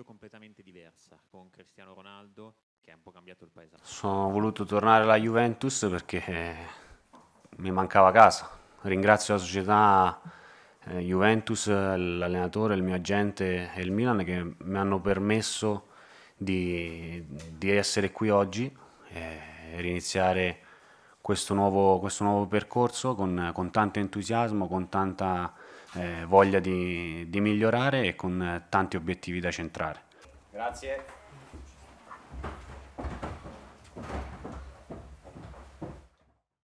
meglio completamente diversa con Cristiano Ronaldo che ha un po' cambiato il paesaggio. Sono voluto tornare alla Juventus perché eh, mi mancava casa. Ringrazio la società eh, Juventus, l'allenatore, il mio agente e il Milan che mi hanno permesso di, di essere qui oggi e riniziare questo nuovo, questo nuovo percorso con, con, tanto entusiasmo, con tanta eh, voglia di, di migliorare e con tanti obiettivi da centrare. Grazie.